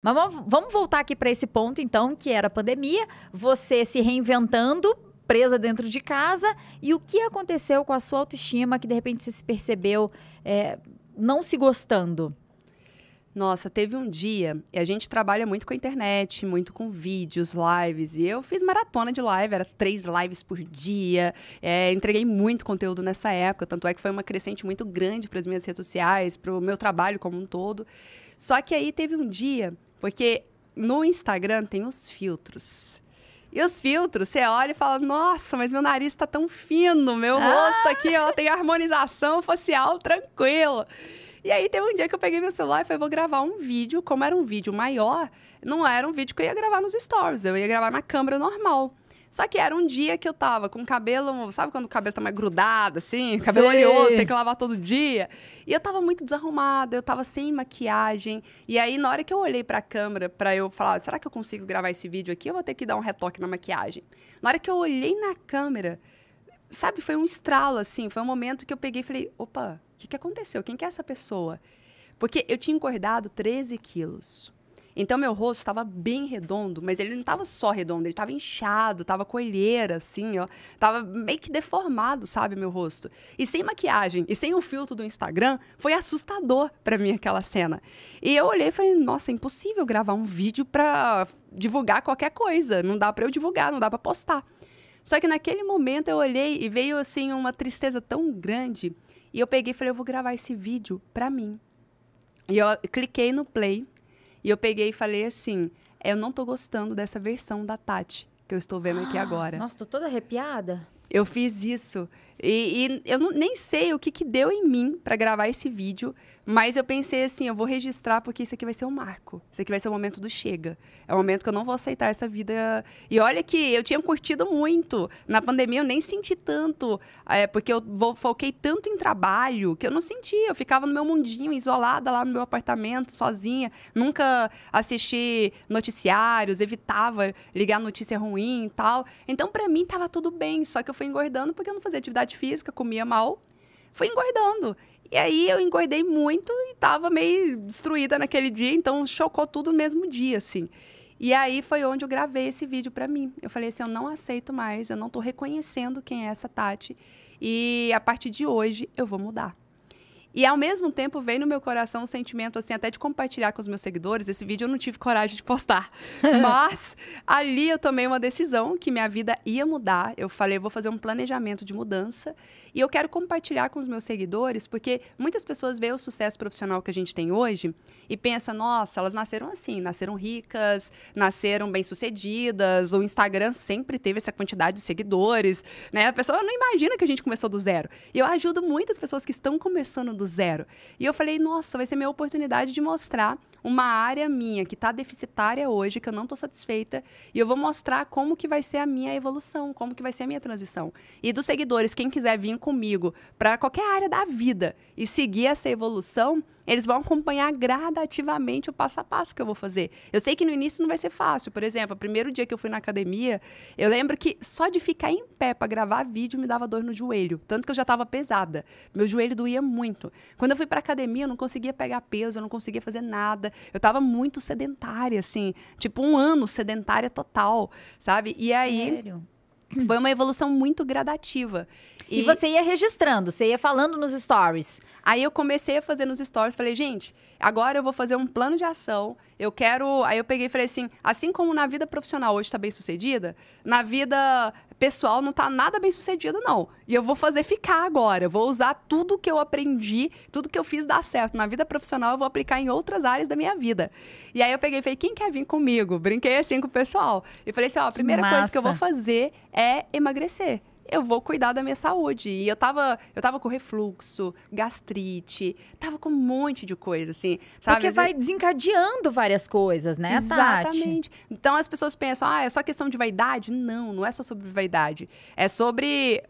Mas vamos voltar aqui para esse ponto, então, que era a pandemia, você se reinventando, presa dentro de casa, e o que aconteceu com a sua autoestima que de repente você se percebeu é, não se gostando? Nossa, teve um dia, e a gente trabalha muito com a internet, muito com vídeos, lives, e eu fiz maratona de live, era três lives por dia, é, entreguei muito conteúdo nessa época, tanto é que foi uma crescente muito grande para as minhas redes sociais, para o meu trabalho como um todo. Só que aí teve um dia porque no Instagram tem os filtros. E os filtros, você olha e fala: Nossa, mas meu nariz tá tão fino, meu ah! rosto aqui, ó, tem harmonização facial tranquilo E aí teve um dia que eu peguei meu celular e falei: Vou gravar um vídeo. Como era um vídeo maior, não era um vídeo que eu ia gravar nos stories, eu ia gravar na câmera normal. Só que era um dia que eu tava com o cabelo, sabe quando o cabelo tá mais grudado, assim? Cabelo oleoso, tem que lavar todo dia. E eu tava muito desarrumada, eu tava sem maquiagem. E aí, na hora que eu olhei pra câmera pra eu falar, será que eu consigo gravar esse vídeo aqui? Eu vou ter que dar um retoque na maquiagem. Na hora que eu olhei na câmera, sabe, foi um estralo, assim. Foi um momento que eu peguei e falei, opa, o que, que aconteceu? Quem que é essa pessoa? Porque eu tinha engordado 13 quilos. Então meu rosto estava bem redondo, mas ele não estava só redondo, ele estava inchado, estava colheira, assim, ó. Tava meio que deformado, sabe, meu rosto. E sem maquiagem e sem o filtro do Instagram, foi assustador para mim aquela cena. E eu olhei e falei, nossa, é impossível gravar um vídeo pra divulgar qualquer coisa. Não dá para eu divulgar, não dá para postar. Só que naquele momento eu olhei e veio assim uma tristeza tão grande. E eu peguei e falei, eu vou gravar esse vídeo pra mim. E eu cliquei no play, e eu peguei e falei assim: é, eu não tô gostando dessa versão da Tati que eu estou vendo aqui ah, agora. Nossa, tô toda arrepiada. Eu fiz isso. E, e eu não, nem sei o que, que deu em mim para gravar esse vídeo, mas eu pensei assim, eu vou registrar porque isso aqui vai ser um marco. Isso aqui vai ser o momento do chega. É o momento que eu não vou aceitar essa vida. E olha que eu tinha curtido muito. Na pandemia eu nem senti tanto, é, porque eu vou, foquei tanto em trabalho que eu não sentia. Eu ficava no meu mundinho, isolada lá no meu apartamento, sozinha. Nunca assisti noticiários, evitava ligar notícia ruim e tal. Então para mim tava tudo bem, só que eu fui engordando porque eu não fazia atividade atividade física, comia mal, fui engordando. E aí eu engordei muito e tava meio destruída naquele dia, então chocou tudo no mesmo dia, assim. E aí foi onde eu gravei esse vídeo para mim. Eu falei assim, eu não aceito mais, eu não tô reconhecendo quem é essa Tati e a partir de hoje eu vou mudar. E ao mesmo tempo veio no meu coração um sentimento assim, até de compartilhar com os meus seguidores. Esse vídeo eu não tive coragem de postar. Mas ali eu tomei uma decisão que minha vida ia mudar. Eu falei, eu vou fazer um planejamento de mudança e eu quero compartilhar com os meus seguidores, porque muitas pessoas veem o sucesso profissional que a gente tem hoje e pensa, nossa, elas nasceram assim, nasceram ricas, nasceram bem-sucedidas, o Instagram sempre teve essa quantidade de seguidores, né? A pessoa não imagina que a gente começou do zero. E eu ajudo muitas pessoas que estão começando do zero. E eu falei, nossa, vai ser minha oportunidade de mostrar uma área minha que está deficitária hoje, que eu não estou satisfeita, e eu vou mostrar como que vai ser a minha evolução, como que vai ser a minha transição. E dos seguidores, quem quiser vir comigo para qualquer área da vida e seguir essa evolução, eles vão acompanhar gradativamente o passo a passo que eu vou fazer. Eu sei que no início não vai ser fácil. Por exemplo, o primeiro dia que eu fui na academia, eu lembro que só de ficar em pé para gravar vídeo me dava dor no joelho, tanto que eu já estava pesada. Meu joelho doía muito. Quando eu fui para academia, eu não conseguia pegar peso, eu não conseguia fazer nada. Eu estava muito sedentária assim, tipo um ano sedentária total, sabe? E aí foi uma evolução muito gradativa. E... e, você ia registrando, você ia falando nos stories. Aí eu comecei a fazer nos stories, falei, gente, agora eu vou fazer um plano de ação. Eu quero. Aí eu peguei e falei assim: assim como na vida profissional hoje está bem sucedida, na vida pessoal não está nada bem sucedida, não. E eu vou fazer ficar agora. Eu vou usar tudo que eu aprendi, tudo que eu fiz dar certo. Na vida profissional, eu vou aplicar em outras áreas da minha vida. E aí eu peguei e falei: quem quer vir comigo? Brinquei assim com o pessoal. E falei assim: ó, a primeira coisa que eu vou fazer é emagrecer. Eu vou cuidar da minha saúde. E eu tava, eu tava com refluxo, gastrite, tava com um monte de coisa, assim. Sabe? Porque vai desencadeando várias coisas, né, Exatamente. Tati? Então as pessoas pensam, ah, é só questão de vaidade? Não, não é só sobre vaidade. É sobre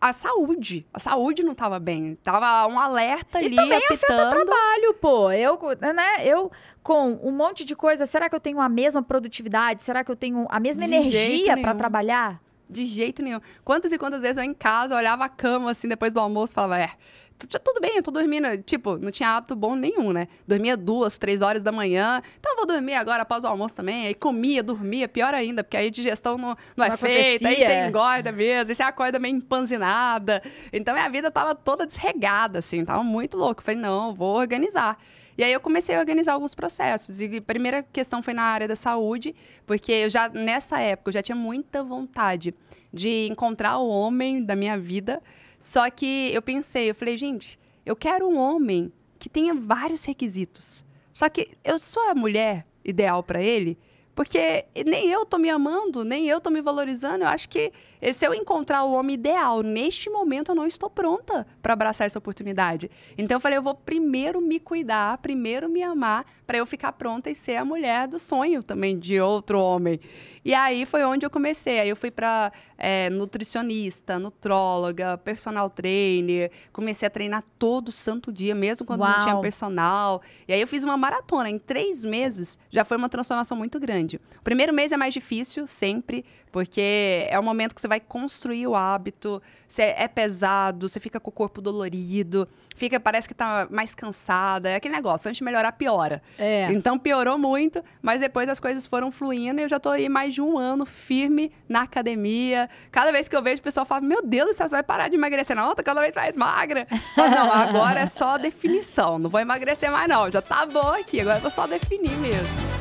a saúde. A saúde não tava bem. Tava um alerta ali, e também apitando. afeta o trabalho, pô. Eu, né, eu com um monte de coisa, será que eu tenho a mesma produtividade? Será que eu tenho a mesma de energia para trabalhar? De jeito nenhum. Quantas e quantas vezes eu em casa olhava a cama, assim, depois do almoço, falava, é, tudo bem, eu tô dormindo. Tipo, não tinha hábito bom nenhum, né? Dormia duas, três horas da manhã. Então vou dormir agora após o almoço também. Aí comia, dormia, pior ainda, porque aí a digestão não, não, é feita, aí você é. engorda mesmo, aí você acorda meio empanzinada. Então minha vida tava toda desregada, assim, tava muito louco. falei, não, vou organizar. E aí eu comecei a organizar alguns processos. E a primeira questão foi na área da saúde, porque eu já, nessa época, eu já tinha muita vontade de encontrar o homem da minha vida só que eu pensei, eu falei, gente, eu quero um homem que tenha vários requisitos. Só que eu sou a mulher ideal para ele, porque nem eu tô me amando, nem eu tô me valorizando. Eu acho que se eu é encontrar o homem ideal neste momento, eu não estou pronta para abraçar essa oportunidade. Então eu falei, eu vou primeiro me cuidar, primeiro me amar, para eu ficar pronta e ser a mulher do sonho também de outro homem. E aí foi onde eu comecei. Aí eu fui para é, nutricionista, nutróloga, personal trainer. Comecei a treinar todo santo dia, mesmo quando Uau. não tinha personal. E aí eu fiz uma maratona. Em três meses já foi uma transformação muito grande. O primeiro mês é mais difícil, sempre, porque é o momento que você vai construir o hábito. Você é pesado, você fica com o corpo dolorido, fica parece que tá mais cansada. É aquele negócio, antes de melhorar, piora. É. Então piorou muito, mas depois as coisas foram fluindo e eu já tô aí mais de um ano firme na academia. Cada vez que eu vejo, o pessoal fala: Meu Deus do céu, você vai parar de emagrecer, não? Tá cada vez mais magra. Mas, não, agora é só definição. Não vou emagrecer mais, não. Já tá bom aqui. Agora eu vou só definir mesmo.